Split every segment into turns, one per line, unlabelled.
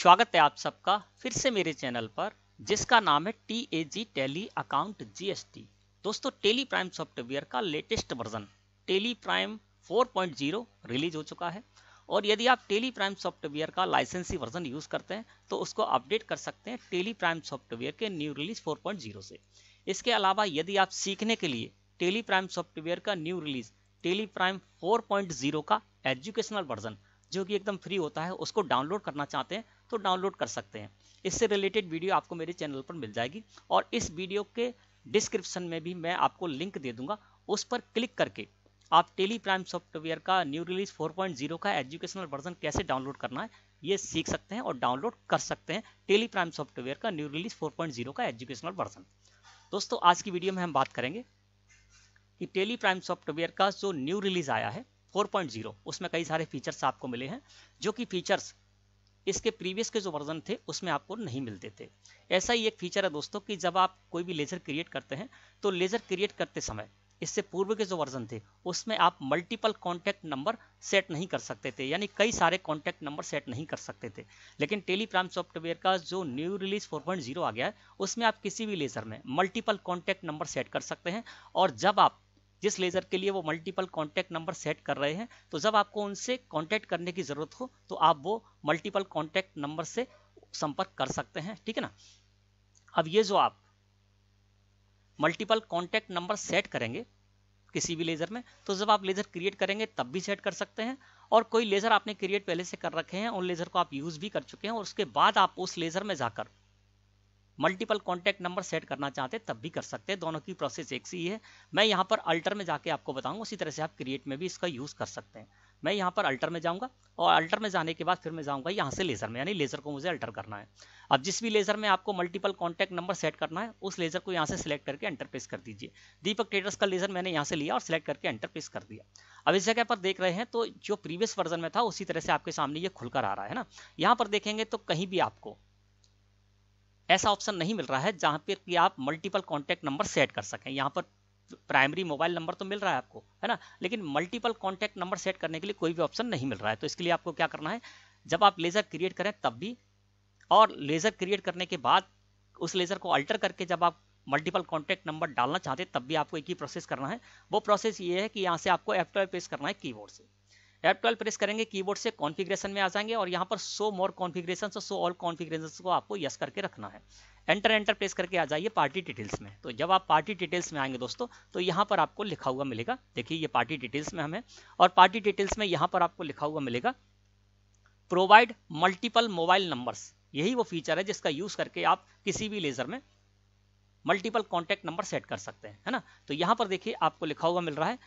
स्वागत है आप सबका फिर से मेरे चैनल पर जिसका नाम है T A G Tally account GST दोस्तों टेली प्राइम सॉफ्टवेयर का latest version Tally Prime 4.0 release हो चुका है और यदि आप टेली प्राइम सॉफ्टवेयर का लाइसेंसी वर्जन यूज करते हैं तो उसको अपडेट कर सकते हैं टेली प्राइम सॉफ्टवेयर के न्यू रिलीज 4.0 से इसके अलावा यदि आप सीखने के लिए टेली प्राइम सॉफ्टवेयर का new release Tally Prime four का एजुकेशनल वर्जन जो कि एकदम फ्री होता है उसको डाउनलोड करना चाहते हैं तो डाउनलोड कर सकते हैं इससे रिलेटेड वीडियो आपको मेरे चैनल पर मिल जाएगी और इस वीडियो के डिस्क्रिप्शन में भी मैं आपको लिंक दे दूंगा उस पर क्लिक करके आप टेली प्राइम सॉफ्टवेयर का न्यू रिलीज 4.0 का एजुकेशनल वर्जन कैसे डाउनलोड करना है ये सीख सकते हैं और डाउनलोड कर सकते हैं टेली प्राइम सॉफ्टवेयर का न्यू रिलीज 4.0 का एजुकेशनल वर्जन दोस्तों आज की वीडियो में हम बात करेंगे कि टेली प्राइम सॉफ्टवेयर का जो न्यू रिलीज आया है 4.0 उसमें कई सारे फीचर्स आपको मिले हैं जो कि फीचर्स इसके प्रीवियस के जो वर्जन थे उसमें आपको नहीं मिलते थे ऐसा ही एक फीचर है दोस्तों कि जब आप कोई भी लेज़र क्रिएट करते हैं तो लेज़र क्रिएट करते समय इससे पूर्व के जो वर्जन थे उसमें आप मल्टीपल कॉन्टैक्ट नंबर सेट नहीं कर सकते थे यानी कई सारे कॉन्टैक्ट नंबर सेट नहीं कर सकते थे लेकिन टेलीप्राम सॉफ्टवेयर का जो न्यू रिलीज 4.0 आ गया है उसमें आप किसी भी लेज़र में मल्टीपल कॉन्टैक्ट नंबर सेट कर सकते हैं और जब आप जिस लेज़र के लिए वो मल्टीपल कॉन्टैक्ट नंबर सेट कर रहे हैं तो जब आपको उनसे कॉन्टैक्ट करने की ज़रूरत हो तो आप वो मल्टीपल कॉन्टैक्ट नंबर से संपर्क कर सकते हैं ठीक है ना अब ये जो आप मल्टीपल कॉन्टैक्ट नंबर सेट करेंगे किसी भी लेज़र में तो जब आप लेज़र क्रिएट करेंगे तब भी सेट कर सकते हैं और कोई लेज़र आपने क्रिएट पहले से कर रखे हैं उन लेज़र को आप यूज़ भी कर चुके हैं और उसके बाद आप उस लेज़र में जाकर मल्टीपल कॉन्टैक्ट नंबर सेट करना चाहते तब भी कर सकते हैं दोनों की प्रोसेस एक सी है मैं यहाँ पर अल्टर में जाके आपको बताऊंगा उसी तरह से आप क्रिएट में भी इसका यूज़ कर सकते हैं मैं यहाँ पर अल्टर में जाऊंगा और अल्टर में जाने के बाद फिर मैं जाऊंगा यहाँ से लेज़र में यानी लेज़र को मुझे अल्टर करना है अब जिस भी लेज़र में आपको मल्टीपल कॉन्टैक्ट नंबर सेट करना है उस लेज़र को यहाँ से सिलेक्ट करके एंटर पेस कर दीजिए दीपक ट्रेडर्स का लेज़र मैंने यहाँ से लिया और सिलेक्ट करके एंटर पेस कर दिया अब इस जगह पर देख रहे हैं तो जो प्रीवियस वर्जन में था उसी तरह से आपके सामने ये खुलकर आ रहा है ना यहाँ पर देखेंगे तो कहीं भी आपको ऐसा ऑप्शन नहीं मिल रहा है जहां पर कि आप मल्टीपल कॉन्टैक्ट नंबर सेट कर सकें यहाँ पर प्राइमरी मोबाइल नंबर तो मिल रहा है आपको है ना लेकिन मल्टीपल कॉन्टैक्ट नंबर सेट करने के लिए कोई भी ऑप्शन नहीं मिल रहा है तो इसके लिए आपको क्या करना है जब आप लेज़र क्रिएट करें तब भी और लेज़र क्रिएट करने के बाद उस लेज़र को अल्टर करके जब आप मल्टीपल कॉन्टैक्ट नंबर डालना चाहते तब भी आपको एक ही प्रोसेस करना है वो प्रोसेस ये है कि यहाँ से आपको एफ पेस करना है कीबोर्ड से एफ ट्वेल्व प्रेस करेंगे कीबोर्ड से कॉन्फ़िगरेशन में आ जाएंगे और यहाँ पर show more configuration show all configuration को आपको यस करके रखना है एंटर एंटर प्रेस करके आ जाइए पार्टी डिटेल्स में तो जब आप पार्टी डिटेल्स में आएंगे दोस्तों तो यहाँ पर आपको लिखा हुआ मिलेगा देखिए ये पार्टी डिटेल्स में हमें और पार्टी डिटेल्स में यहाँ पर आपको लिखा हुआ मिलेगा प्रोवाइड मल्टीपल मोबाइल नंबर्स यही वो फीचर है जिसका यूज़ करके आप किसी भी लेज़र में मल्टीपल कॉन्टैक्ट नंबर सेट कर सकते हैं है ना तो यहाँ पर देखिए आपको लिखा हुआ मिल रहा है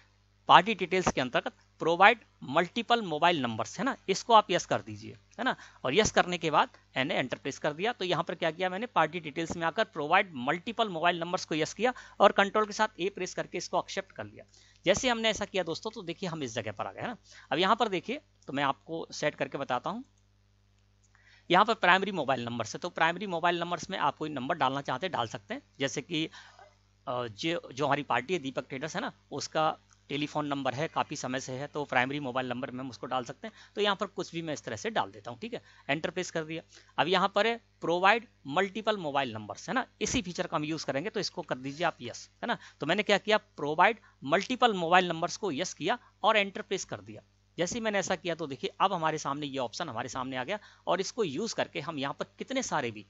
पार्टी डिटेल्स के अंतर्गत प्रोवाइड मल्टीपल मोबाइल नंबर्स है ना इसको आप यस कर दीजिए है ना और यस करने के बाद मैंने एंटर प्रेस कर दिया तो यहाँ पर क्या किया मैंने पार्टी डिटेल्स में आकर प्रोवाइड मल्टीपल मोबाइल नंबर्स को यस किया और कंट्रोल के साथ ए प्रेस करके इसको एक्सेप्ट कर लिया जैसे हमने ऐसा किया दोस्तों तो देखिए हम इस जगह पर आ गए है ना अब यहाँ पर देखिए तो मैं आपको सेट करके बताता हूँ यहाँ पर प्राइमरी मोबाइल नंबर है तो प्राइमरी मोबाइल नंबर्स में आप कोई नंबर डालना चाहते हैं डाल सकते हैं जैसे कि जो जो हमारी पार्टी है दीपक ट्रेडर्स है ना उसका टेलीफोन नंबर है काफ़ी समय से है तो प्राइमरी मोबाइल नंबर में हम उसको डाल सकते हैं तो यहाँ पर कुछ भी मैं इस तरह से डाल देता हूँ ठीक है एंटर प्रेस कर दिया अब यहाँ पर है प्रोवाइड मल्टीपल मोबाइल नंबर्स है ना इसी फीचर का हम यूज़ करेंगे तो इसको कर दीजिए आप यस है ना तो मैंने क्या किया प्रोवाइड मल्टीपल मोबाइल नंबर्स को यस किया और एंटर प्रेस कर दिया जैसे मैंने ऐसा किया तो देखिए अब हमारे सामने ये ऑप्शन हमारे सामने आ गया और इसको यूज़ करके हम यहाँ पर कितने सारे भी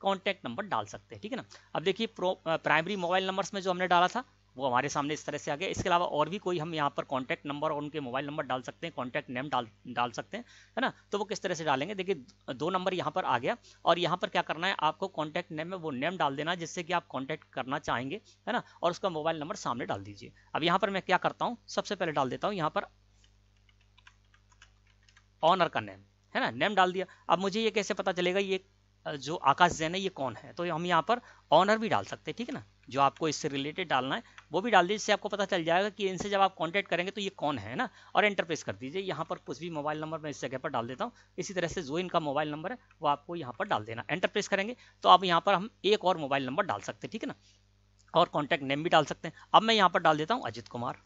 कॉन्टैक्ट नंबर डाल सकते हैं ठीक है ना अब देखिए प्राइमरी मोबाइल नंबर्स में जो हमने डाला था वो हमारे सामने इस तरह से आ गया इसके अलावा और भी कोई हम यहाँ पर कॉन्टैक्ट नंबर और उनके मोबाइल नंबर डाल सकते हैं कॉन्टैक्ट नेम डाल डाल सकते हैं है ना तो वो किस तरह से डालेंगे देखिए दो नंबर यहाँ पर आ गया और यहाँ पर क्या करना है आपको कॉन्टैक्ट नेम में वो नेम डाल देना जिससे कि आप कॉन्टैक्ट करना चाहेंगे है ना और उसका मोबाइल नंबर सामने डाल दीजिए अब यहाँ पर मैं क्या करता हूँ सबसे पहले डाल देता हूँ यहाँ पर ऑनर का नेम है ना नेम डाल दिया अब मुझे ये कैसे पता चलेगा ये जो आकाश जैन है ये कौन है तो हम यहाँ पर ऑनर भी डाल सकते हैं ठीक है ना जो आपको इससे रिलेटेड डालना है वो भी डाल दीजिए इससे आपको पता चल जाएगा कि इनसे जब आप कॉन्टेक्ट करेंगे तो ये कौन है ना और इंटरप्रेस कर दीजिए यहाँ पर कुछ भी मोबाइल नंबर मैं इस जगह पर डाल देता हूँ इसी तरह से जो इनका मोबाइल नंबर है वो आपको यहाँ पर डाल देना इंटरप्रेस करेंगे तो अब यहाँ पर हम एक और मोबाइल नंबर डाल सकते हैं ठीक है ना और कॉन्टैक्ट नेम भी डाल सकते हैं अब मैं यहाँ पर डाल देता हूँ अजित कुमार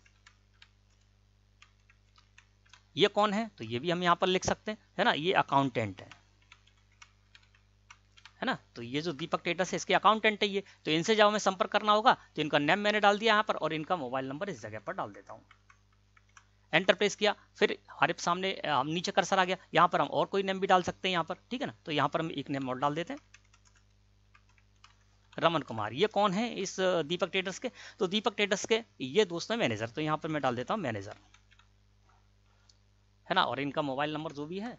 ये कौन है तो ये भी हम यहाँ पर लिख सकते हैं है ना ये अकाउंटेंट है है ना तो ये जो दीपक टेटस है इसके अकाउंटेंट है ये तो इनसे जब हमें संपर्क करना होगा तो इनका नेम मैंने डाल दिया यहाँ पर और इनका मोबाइल नंबर इस जगह पर डाल देता हूँ एंटर प्रेस किया फिर हमारे सामने हम नीचे कर्सर आ गया यहाँ पर हम और कोई नेम भी डाल सकते हैं यहाँ पर ठीक है ना तो यहाँ पर हम एक नेम और डाल देते हैं रमन कुमार ये कौन है इस दीपक ट्रेडर्स के तो दीपक ट्रेडर्स के ये दोस्त है मैनेजर तो यहाँ पर मैं डाल देता हूँ मैनेजर है ना और इनका मोबाइल नंबर जो भी है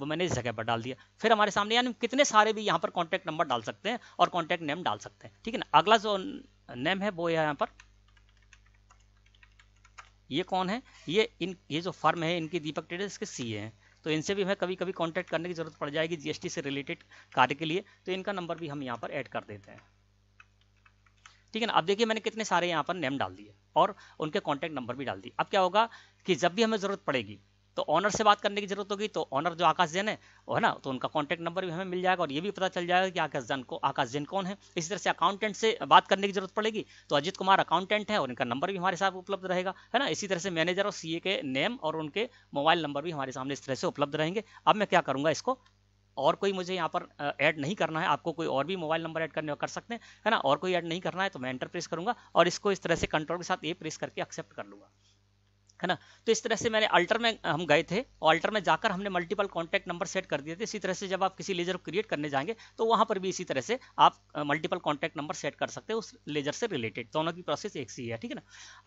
वो मैंने इस जगह पर डाल दिया फिर हमारे सामने यानी कितने सारे भी यहाँ पर कॉन्टैक्ट नंबर डाल सकते हैं और कॉन्टैक्ट नेम डाल सकते हैं ठीक है ना अगला जो नेम है वो है यहाँ पर ये कौन है ये इन ये जो फर्म है इनकी दीपक ट्रेडर्स के सी हैं तो इनसे भी हमें कभी कभी कॉन्टैक्ट करने की ज़रूरत पड़ जाएगी जीएसटी से रिलेटेड कार्य के लिए तो इनका नंबर भी हम यहाँ पर ऐड कर देते हैं ठीक है ना अब देखिए मैंने कितने सारे यहाँ पर नेम डाल दिए और उनके कॉन्टैक्ट नंबर भी डाल दिए अब क्या होगा कि जब भी हमें ज़रूरत पड़ेगी तो ऑनर से बात करने की जरूरत होगी तो ऑनर जो आकाश जैन है है ना तो उनका कॉन्टैक्ट नंबर भी हमें मिल जाएगा और ये भी पता चल जाएगा कि आकाश जैन को आकाश जैन कौन है इसी तरह से अकाउंटेंट से बात करने की जरूरत पड़ेगी तो अजित कुमार अकाउंटेंट है और इनका नंबर भी हमारे साथ उपलब्ध रहेगा है ना इसी तरह से मैनेजर और सी के नेम और उनके मोबाइल नंबर भी हमारे सामने इस तरह से उपलब्ध रहेंगे अब मैं क्या करूँगा इसको और कोई मुझे यहाँ पर ऐड नहीं करना है आपको कोई और भी मोबाइल नंबर ऐड करने कर सकते हैं है ना और कोई ऐड नहीं करना है तो मैं एंटर प्रेस करूँगा और इसको इस तरह से कंट्रोल के साथ ए प्रेस करके एक्सेप्ट कर लूँगा है ना तो इस तरह से मैंने अल्टर में हम गए थे अल्टर में जाकर हमने मल्टीपल कॉन्टैक्ट नंबर सेट कर दिए थे इसी तरह से जब आप किसी लेजर को क्रिएट करने जाएंगे तो वहाँ पर भी इसी तरह से आप मल्टीपल कॉन्टैक्ट नंबर सेट कर सकते हैं उस लेजर से रिलेटेड दोनों की प्रोसेस एक सी है ठीक है ना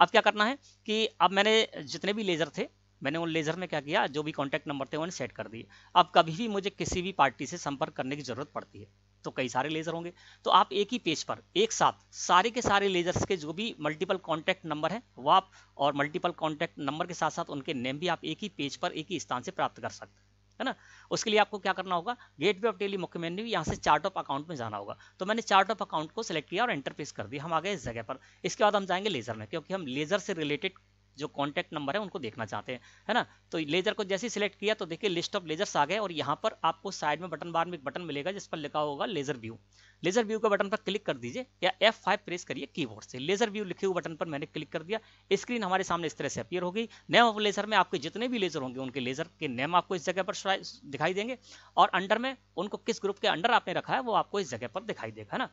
अब क्या करना है कि अब मैंने जितने भी लेजर थे मैंने उन लेजर में क्या किया जो भी कॉन्टैक्ट नंबर थे उन्हें सेट कर दिए अब कभी भी मुझे किसी भी पार्टी से संपर्क करने की जरूरत पड़ती है तो कई सारे लेजर होंगे तो आप एक ही पेज पर एक साथ सारे के सारे लेजर्स के जो भी मल्टीपल कॉन्टैक्ट नंबर है वो आप और मल्टीपल कॉन्टैक्ट नंबर के साथ साथ उनके नेम भी आप एक ही पेज पर एक ही स्थान से प्राप्त कर सकते हैं है ना उसके लिए आपको क्या करना होगा गेट ऑफ डेली मुख्य मेन्यू यहाँ से चार्ट ऑफ अकाउंट में जाना होगा तो मैंने चार्ट ऑफ अकाउंट को सिलेक्ट किया और एंटरप्रेस कर दिया हम आ गए इस जगह पर इसके बाद हम जाएंगे लेजर में क्योंकि हम लेजर से रिलेटेड जो कॉन्टैक्ट नंबर है उनको देखना चाहते हैं है ना तो लेजर को जैसे सिलेक्ट किया तो देखिए लिस्ट ऑफ लेजर्स आ गए और यहाँ पर आपको साइड में बटन बार में एक बटन मिलेगा जिस पर लिखा होगा लेजर व्यू लेजर व्यू के बटन पर क्लिक कर दीजिए या एफ फाइव प्रेस करिए कीबोर्ड से लेजर व्यू लिखे हुए बटन पर मैंने क्लिक कर दिया स्क्रीन हमारे सामने इस तरह से अपियर होगी नेम ऑफ लेजर में आपके जितने भी लेजर होंगे उनके लेजर के नेम आपको इस जगह पर दिखाई देंगे और अंडर में उनको किस ग्रुप के अंडर आपने रखा है वो आपको इस जगह पर दिखाई देगा है ना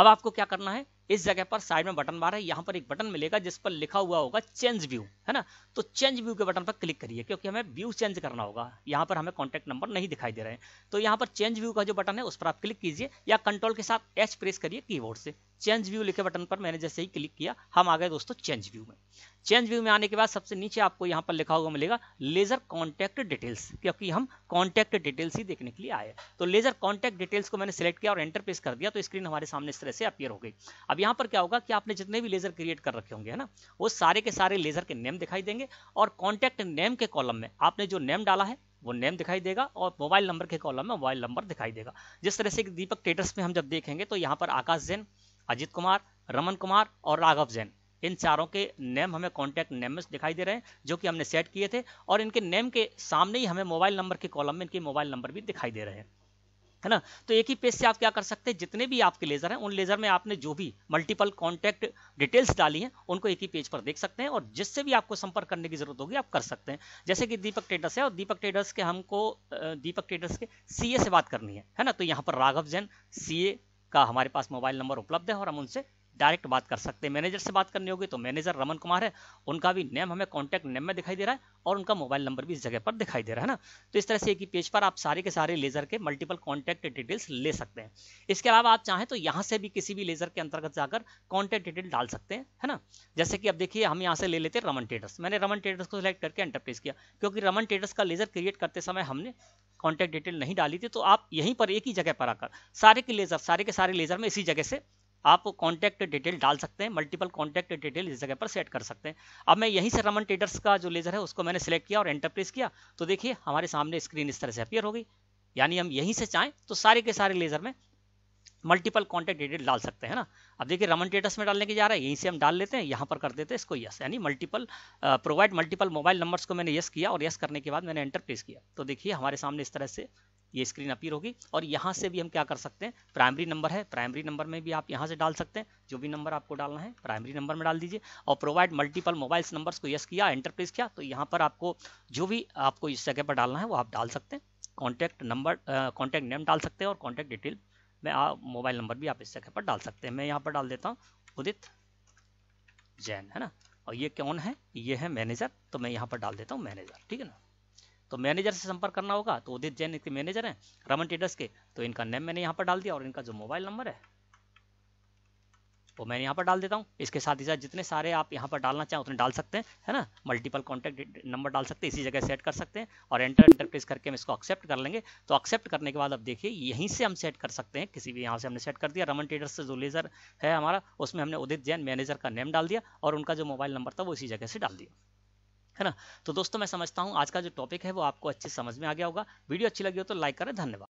अब आपको क्या करना है इस जगह पर साइड में बटन बार है यहाँ पर एक बटन मिलेगा जिस पर लिखा हुआ होगा चेंज व्यू है ना तो चेंज व्यू के बटन पर क्लिक करिए क्योंकि हमें व्यू चेंज करना होगा यहाँ पर हमें कॉन्टेक्ट नंबर नहीं दिखाई दे रहे हैं तो यहाँ पर चेंज व्यू का जो बटन है उस पर आप क्लिक कीजिए या कंट्रोल के साथ एच प्रेस करिए कीबोर्ड से चेंज व्यू लिखे बटन पर मैंने जैसे ही क्लिक किया हम आ गए दोस्तों चेंज व्यू में चेंज व्यू में आने के बाद सबसे नीचे आपको यहाँ पर लिखा हुआ मिलेगा लेजर कॉन्टैक्ट डिटेल्स क्योंकि हम कॉन्टैक्ट डिटेल्स ही देखने के लिए आए तो लेजर कॉन्टैक्ट डिटेल्स को मैंने सिलेक्ट किया और एंटर प्रेस कर दिया तो स्क्रीन हमारे सामने इस तरह से अपियर हो गई अब यहाँ पर क्या होगा कि आपने जितने भी लेजर क्रिएट कर रखे होंगे है ना वो सारे के सारे लेजर के नेम दिखाई देंगे और कॉन्टैक्ट नेम के कॉलम में आपने जो नेम डाला है वो नेम दिखाई देगा और मोबाइल नंबर के कॉलम में मोबाइल नंबर दिखाई देगा जिस तरह से दीपक टेटर्स में हम जब देखेंगे तो यहाँ पर आकाश जैन अजित कुमार रमन कुमार और राघव जैन इन चारों के नेम हमें कॉन्टैक्ट नेम में दिखाई दे रहे हैं जो कि हमने सेट किए थे और इनके नेम के सामने ही हमें मोबाइल नंबर के कॉलम में इनके मोबाइल नंबर भी दिखाई दे रहे हैं है ना तो एक ही पेज से आप क्या कर सकते हैं जितने भी आपके लेजर हैं उन लेजर में आपने जो भी मल्टीपल कॉन्टैक्ट डिटेल्स डाली हैं उनको एक ही पेज पर देख सकते हैं और जिससे भी आपको संपर्क करने की जरूरत होगी आप कर सकते हैं जैसे कि दीपक ट्रेडर्स है और दीपक ट्रेडर्स के हमको दीपक ट्रेडर्स के सी से बात करनी है है ना तो यहाँ पर राघव जैन सी का हमारे पास मोबाइल नंबर उपलब्ध है और हम उनसे डायरेक्ट बात कर सकते हैं मैनेजर से बात करनी होगी तो मैनेजर रमन कुमार है उनका भी नेम हमें कॉन्टैक्ट नेम में दिखाई दे रहा है और उनका मोबाइल नंबर भी इस जगह पर दिखाई दे रहा है ना तो इस तरह से एक ही पेज पर आप सारे के सारे लेजर के मल्टीपल कॉन्टैक्ट डिटेल्स ले सकते हैं इसके अलावा आप चाहें तो यहाँ से भी किसी भी लेजर के अंतर्गत जाकर कॉन्टैक्ट डिटेल डाल सकते हैं है ना जैसे कि अब देखिए हम यहाँ से ले लेते हैं रमन ट्रेडर्स मैंने रमन ट्रेडर्स को सिलेक्ट करके एंटरप्रेस किया क्योंकि रमन ट्रेडर्स का लेजर क्रिएट करते समय हमने कॉन्टैक्ट डिटेल नहीं डाली थी तो आप यहीं पर एक ही जगह पर आकर सारे के लेजर सारे के सारे लेजर में इसी जगह से आप कॉन्टैक्ट डिटेल डाल सकते हैं मल्टीपल कॉन्टैक्ट डिटेल इस जगह पर सेट कर सकते हैं अब मैं यहीं से रमन ट्रेडर्स का जो लेजर है उसको मैंने सेलेक्ट किया और एंटरप्रेस किया तो देखिए हमारे सामने स्क्रीन इस तरह से अपियर हो गई यानी हम यहीं से चाहें तो सारे के सारे लेजर में मल्टीपल कॉन्टैक्ट डिटेल डाल सकते हैं ना अब देखिए रमन टेटस में डालने के जा रहा है यहीं से हम डाल लेते हैं यहाँ पर कर देते हैं इसको यस यानी multiple provide multiple mobile numbers को मैंने यस किया और यस करने के बाद मैंने एंटर प्रेस किया तो देखिए हमारे सामने इस तरह से ये स्क्रीन अपीयर होगी और यहाँ से भी हम क्या कर सकते हैं प्राइमरी नंबर है प्राइमरी नंबर में भी आप यहाँ से डाल सकते हैं जो भी नंबर आपको डालना है प्राइमरी नंबर में डाल दीजिए और प्रोवाइड मल्टीपल मोबाइल्स नंबर्स को यस किया एंटरप्रेस किया तो यहाँ पर आपको जो भी आपको इस जगह पर डालना है वो आप डाल सकते हैं कॉन्टैक्ट नंबर कॉन्टैक्ट नेम डाल सकते हैं और कॉन्टैक्ट डिटेल में मोबाइल नंबर भी आप इस जगह पर डाल सकते हैं मैं यहाँ पर डाल देता हूँ उदित जैन है ना और ये कौन है ये है मैनेजर तो मैं यहाँ पर डाल देता हूँ मैनेजर ठीक है ना तो मैनेजर से संपर्क करना होगा तो उदित जैन इनके मैनेजर हैं रमन टेडर्स के तो इनका नेम मैंने यहाँ पर डाल दिया और इनका जो मोबाइल नंबर है वो मैं यहाँ पर डाल देता हूँ इसके साथ ही साथ जितने सारे आप यहाँ पर डालना चाहें उतने डाल सकते हैं है ना मल्टीपल कॉन्टैक्ट नंबर डाल सकते हैं इसी जगह सेट कर सकते हैं और एंटर एंटर प्रेस करके हम इसको एक्सेप्ट कर लेंगे तो एक्सेप्ट करने के बाद अब देखिए यहीं से हम सेट कर सकते हैं किसी भी यहाँ से हमने सेट कर दिया रमन ट्रेडर्स से जो लेजर है हमारा उसमें हमने उदित जैन मैनेजर का नेम डाल दिया और उनका जो मोबाइल नंबर था वो इसी जगह से डाल दिया है ना तो दोस्तों मैं समझता हूँ आज का जो टॉपिक है वो आपको अच्छे समझ में आ गया होगा वीडियो अच्छी लगी हो तो लाइक करें धन्यवाद